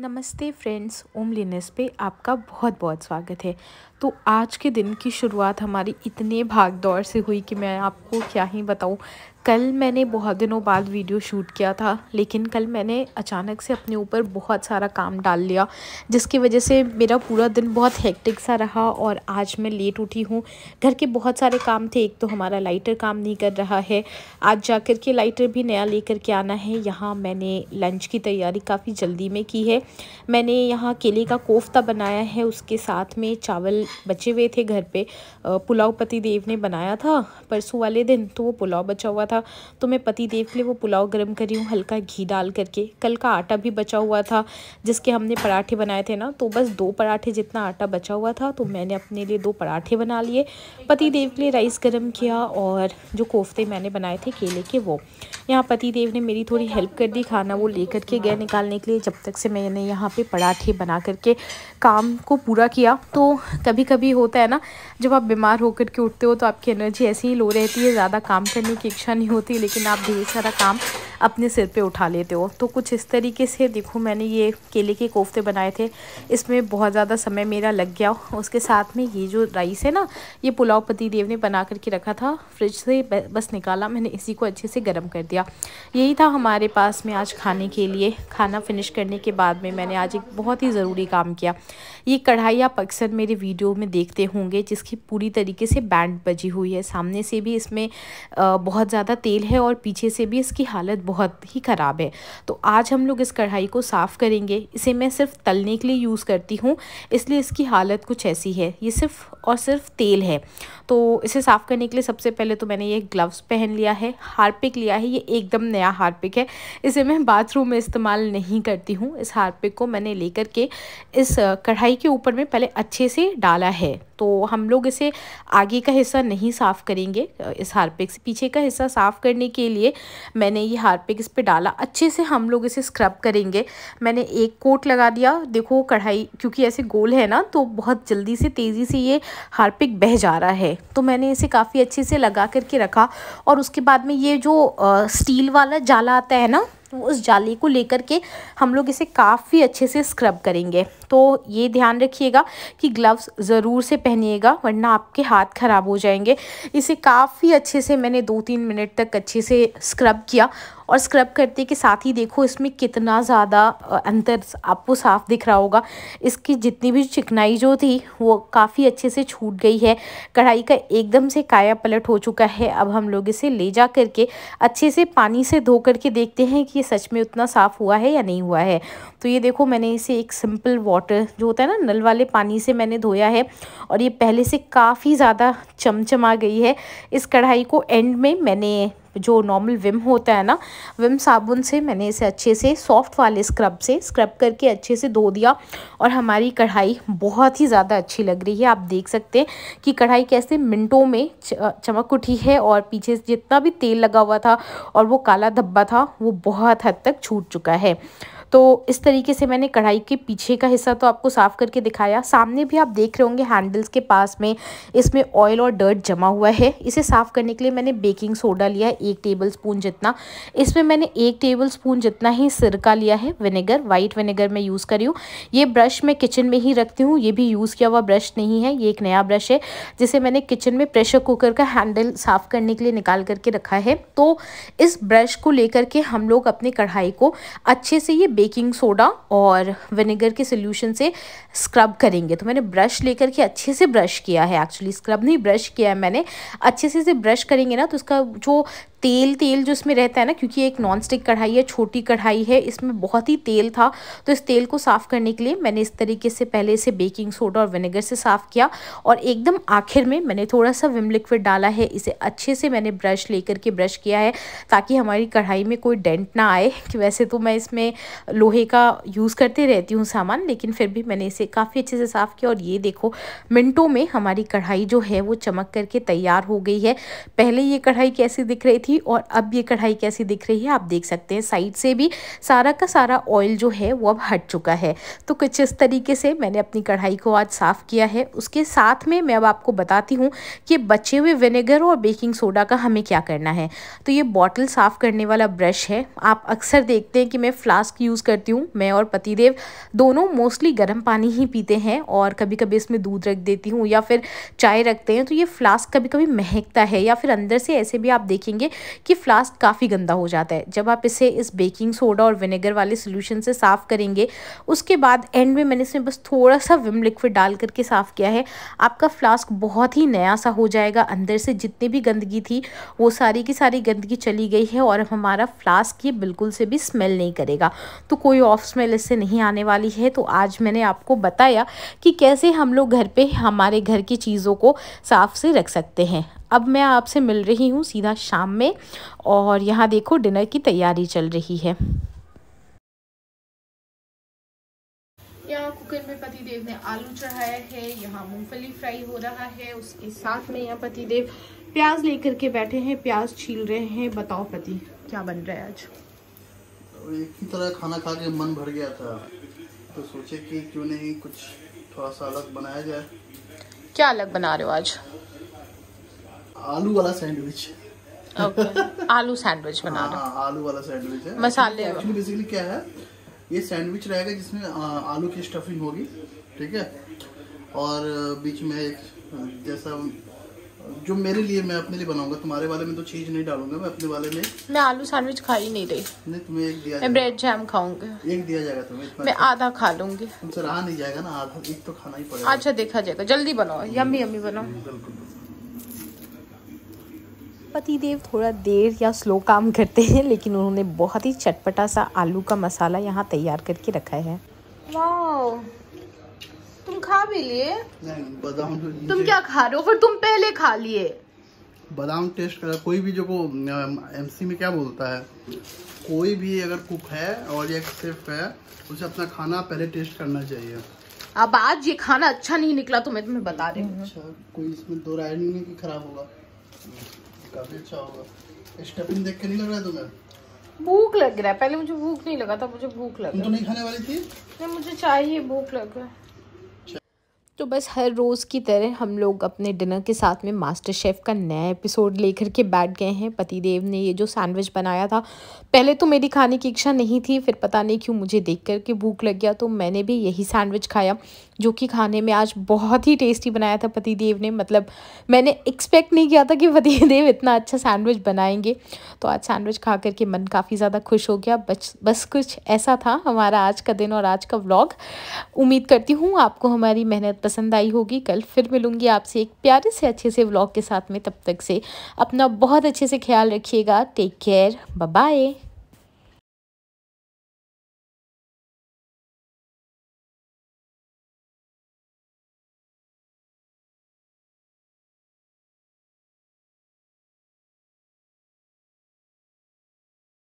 नमस्ते फ्रेंड्स ओम लिनेस पे आपका बहुत बहुत स्वागत है तो आज के दिन की शुरुआत हमारी इतने भाग दौड़ से हुई कि मैं आपको क्या ही बताऊँ कल मैंने बहुत दिनों बाद वीडियो शूट किया था लेकिन कल मैंने अचानक से अपने ऊपर बहुत सारा काम डाल लिया जिसकी वजह से मेरा पूरा दिन बहुत हेक्टिक सा रहा और आज मैं लेट उठी हूँ घर के बहुत सारे काम थे एक तो हमारा लाइटर काम नहीं कर रहा है आज जा कर के लाइटर भी नया लेकर के आना है यहाँ मैंने लंच की तैयारी काफ़ी जल्दी में की है मैंने यहाँ केले का कोफ्ता बनाया है उसके साथ में चावल बचे हुए थे घर पर पुलाव पति देव ने बनाया था परसों वाले दिन तो वो पुलाव बचा हुआ था तो मैं पति देव के लिए वो पुलाव गर्म कर रही हूँ हल्का घी डाल करके कल का आटा भी बचा हुआ था जिसके हमने पराठे बनाए थे ना तो बस दो पराठे जितना आटा बचा हुआ था तो मैंने अपने लिए दो पराठे बना लिए पति देव के लिए राइस गर्म किया और जो कोफ्ते मैंने बनाए थे केले के वो यहाँ पति देव ने मेरी थोड़ी हेल्प कर दी खाना वो ले करके गए निकालने के लिए जब तक से मैंने यहाँ पे पराठे बना करके काम को पूरा किया तो कभी कभी होता है ना जब आप बीमार होकर के उठते हो तो आपकी एनर्जी ऐसी ही लो रहती है ज़्यादा काम करने की इच्छा नहीं होती लेकिन आप ढेर सारा काम अपने सिर पे उठा लेते हो तो कुछ इस तरीके से देखो मैंने ये केले के कोफ्ते बनाए थे इसमें बहुत ज़्यादा समय मेरा लग गया उसके साथ में ये जो राइस है ना ये पुलाव पति देव ने बना करके रखा था फ्रिज से बस निकाला मैंने इसी को अच्छे से गर्म कर दिया यही था हमारे पास में आज खाने के लिए खाना फिनिश करने के बाद में मैंने आज एक बहुत ही ज़रूरी काम किया ये कढ़ाई आप अक्सर मेरे वीडियो में देखते होंगे जिसकी पूरी तरीके से बैंड बजी हुई है सामने से भी इसमें बहुत ज़्यादा तेल है और पीछे से भी इसकी हालत बहुत ही ख़राब है तो आज हम लोग इस कढ़ाई को साफ़ करेंगे इसे मैं सिर्फ तलने के लिए यूज़ करती हूँ इसलिए इसकी हालत कुछ ऐसी है ये सिर्फ और सिर्फ तेल है तो इसे साफ़ करने के लिए सबसे पहले तो मैंने ये ग्लव्स पहन लिया है हारपिक लिया है ये एकदम नया हारपिक है इसे मैं बाथरूम में इस्तेमाल नहीं करती हूँ इस हारपिक को मैंने लेकर के इस कढ़ाई के ऊपर में पहले अच्छे से डाला है तो हम लोग इसे आगे का हिस्सा नहीं साफ़ करेंगे इस हारपिक से पीछे का हिस्सा साफ़ करने के लिए मैंने ये हारपिक इस पर डाला अच्छे से हम लोग इसे स्क्रब करेंगे मैंने एक कोट लगा दिया देखो कढ़ाई क्योंकि ऐसे गोल है ना तो बहुत जल्दी से तेज़ी से ये हारपिक बह जा रहा है तो मैंने इसे काफ़ी अच्छे से लगा करके रखा और उसके बाद में ये जो स्टील वाला जाला आता है ना तो उस जाले को लेकर के हम लोग इसे काफ़ी अच्छे से स्क्रब करेंगे तो ये ध्यान रखिएगा कि ग्लव्स ज़रूर से पहनिएगा वरना आपके हाथ ख़राब हो जाएंगे इसे काफ़ी अच्छे से मैंने दो तीन मिनट तक अच्छे से स्क्रब किया और स्क्रब करते के साथ ही देखो इसमें कितना ज़्यादा अंतर आपको साफ दिख रहा होगा इसकी जितनी भी चिकनाई जो थी वो काफ़ी अच्छे से छूट गई है कढ़ाई का एकदम से काया पलट हो चुका है अब हम लोग इसे ले जा करके अच्छे से पानी से धो करके देखते हैं कि ये सच में उतना साफ़ हुआ है या नहीं हुआ है तो ये देखो मैंने इसे एक सिंपल वॉटर वाटर जो होता है ना नल वाले पानी से मैंने धोया है और ये पहले से काफ़ी ज़्यादा चमचमा गई है इस कढ़ाई को एंड में मैंने जो नॉर्मल विम होता है ना विम साबुन से मैंने इसे अच्छे से सॉफ्ट वाले स्क्रब से स्क्रब करके अच्छे से धो दिया और हमारी कढ़ाई बहुत ही ज़्यादा अच्छी लग रही है आप देख सकते हैं कि कढ़ाई कैसे मिनटों में चमक उठी है और पीछे जितना भी तेल लगा हुआ था और वो काला धब्बा था वो बहुत हद तक छूट चुका है तो इस तरीके से मैंने कढ़ाई के पीछे का हिस्सा तो आपको साफ़ करके दिखाया सामने भी आप देख रहे होंगे हैंडल्स के पास में इसमें ऑयल और डर्ट जमा हुआ है इसे साफ़ करने के लिए मैंने बेकिंग सोडा लिया है एक टेबल स्पून जितना इसमें मैंने एक टेबल स्पून जितना ही सिरका लिया है विनेगर वाइट विनेगर मैं यूज़ करी हूँ ये ब्रश मैं किचन में ही रखती हूँ ये भी यूज़ किया हुआ ब्रश नहीं है ये एक नया ब्रश है जिसे मैंने किचन में प्रेशर कुकर का हैंडल साफ़ करने के लिए निकाल करके रखा है तो इस ब्रश को लेकर के हम लोग अपनी कढ़ाई को अच्छे से ये बेकिंग सोडा और विनेगर के सोल्यूशन से स्क्रब करेंगे तो मैंने ब्रश लेकर के अच्छे से ब्रश किया है एक्चुअली स्क्रब नहीं ब्रश किया है मैंने अच्छे से से ब्रश करेंगे ना तो उसका जो तेल तेल जो इसमें रहता है ना क्योंकि एक नॉन स्टिक कढ़ाई है छोटी कढ़ाई है इसमें बहुत ही तेल था तो इस तेल को साफ़ करने के लिए मैंने इस तरीके से पहले इसे बेकिंग सोडा और विनेगर से साफ़ किया और एकदम आखिर में मैंने थोड़ा सा विम लिक्विड डाला है इसे अच्छे से मैंने ब्रश लेकर के ब्रश किया है ताकि हमारी कढ़ाई में कोई डेंट ना आए कि वैसे तो मैं इसमें लोहे का यूज़ करते रहती हूँ सामान लेकिन फिर भी मैंने इसे काफ़ी अच्छे से साफ़ किया और ये देखो मिनटों में हमारी कढ़ाई जो है वो चमक करके तैयार हो गई है पहले ये कढ़ाई कैसी दिख रही थी थी और अब ये कढ़ाई कैसी दिख रही है आप देख सकते हैं साइड से भी सारा का सारा ऑयल जो है वो अब हट चुका है तो कुछ इस तरीके से मैंने अपनी कढ़ाई को आज साफ़ किया है उसके साथ में मैं अब आपको बताती हूँ कि बचे हुए विनेगर और बेकिंग सोडा का हमें क्या करना है तो ये बॉटल साफ़ करने वाला ब्रश है आप अक्सर देखते हैं कि मैं फ्लास्क यूज़ करती हूँ मैं और पतिदेव दोनों मोस्टली गर्म पानी ही पीते हैं और कभी कभी इसमें दूध रख देती हूँ या फिर चाय रखते हैं तो ये फ्लास्क कभी कभी महकता है या फिर अंदर से ऐसे भी आप देखेंगे कि फ्लास्क काफ़ी गंदा हो जाता है जब आप इसे इस बेकिंग सोडा और विनेगर वाले सोल्यूशन से साफ़ करेंगे उसके बाद एंड में मैंने इसमें बस थोड़ा सा विम लिक्विड डाल करके साफ़ किया है आपका फ्लास्क बहुत ही नया सा हो जाएगा अंदर से जितनी भी गंदगी थी वो सारी की सारी गंदगी चली गई है और हमारा फ्लास्क ये बिल्कुल से भी स्मेल नहीं करेगा तो कोई ऑफ स्मेल इससे नहीं आने वाली है तो आज मैंने आपको बताया कि कैसे हम लोग घर पे हमारे घर की चीज़ों को साफ़ से रख सकते हैं अब मैं आपसे मिल रही हूँ सीधा शाम में और यहाँ देखो डिनर की तैयारी चल रही है यहाँ कुकर में पति देव ने आलू चढ़ाया है यहाँ मूंगफली फ्राई हो रहा है उसके साथ में यहाँ पति देव प्याज लेकर के बैठे हैं प्याज छील रहे हैं बताओ पति क्या बन रहा है आज तो एक ही तरह खाना खा के मन भर गया था तो सोचे कि क्यों नहीं कुछ थोड़ा सा अलग बनाया जाए क्या अलग बना रहे हो आज आलू वाला सैंडविच okay. आलू सैंडविच बना रहा हाँ, आलू वाला सैंडविच है मसाले एक्चुअली बेसिकली क्या है ये सैंडविच रहेगा जिसमें आलू की स्टफिंग होगी ठीक है और बीच में एक जैसा जो मेरे लिए मैं अपने लिए बनाऊंगा तुम्हारे वाले में तो चीज नहीं डालूंगा मैं अपने वाले में मैं आलू सैंडविच खा ही नहीं रही नहीं तुम्हें एक दिया मैं ब्रेड जैम खाऊंगा एक दिया जाएगा तुम्हें मैं आधा खा लूंगी तुमसे रहा नहीं जाएगा ना आधा एक तो खाना ही पड़ेगा अच्छा देखा जाएगा जल्दी बनाओ यम्मी यम्मी बनाओ बिल्कुल पति देव थोड़ा देर या स्लो काम करते हैं लेकिन उन्होंने बहुत ही चटपटा सा आलू का मसाला यहाँ तैयार करके रखा है तुम खा भी लिए तो तुम क्या खा रहे हो फिर तुम पहले खा लिए बादाम टेस्ट करा कोई भी जो को एमसी में क्या बोलता है कोई भी अगर कुक है और या सिर्फ है उसे अपना खाना पहले टेस्ट करना चाहिए अब आज ये खाना अच्छा नहीं निकला तो मैं तुम्हें बता रही हूँ अच्छा, कोई इसमें दो राय नहीं है कि खराब होगा काफी अच्छा होगा स्टफिंग देख के नहीं लग रहा है तुम्हें भूख लग रहा है पहले मुझे भूख नहीं लगा था मुझे भूख लग तुम तो नहीं खाने वाली थी नहीं मुझे चाहिए भूख लग रहा है तो बस हर रोज़ की तरह हम लोग अपने डिनर के साथ में मास्टर शेफ़ का नया एपिसोड लेकर के बैठ गए हैं पति देव ने ये जो सैंडविच बनाया था पहले तो मेरी खाने की इच्छा नहीं थी फिर पता नहीं क्यों मुझे देख कर के भूख लग गया तो मैंने भी यही सैंडविच खाया जो कि खाने में आज बहुत ही टेस्टी बनाया था पति देव ने मतलब मैंने एक्सपेक्ट नहीं किया था कि पति देव इतना अच्छा सैंडविच बनाएंगे तो आज सैंडविच खा कर के मन काफ़ी ज़्यादा खुश हो गया बस बस कुछ ऐसा था हमारा आज का दिन और आज का व्लॉग उम्मीद करती हूँ आपको हमारी मेहनत पसंद आई होगी कल फिर मिलूँगी आपसे एक प्यारे से अच्छे से व्लॉग के साथ में तब तक से अपना बहुत अच्छे से ख्याल रखिएगा टेक केयर बाय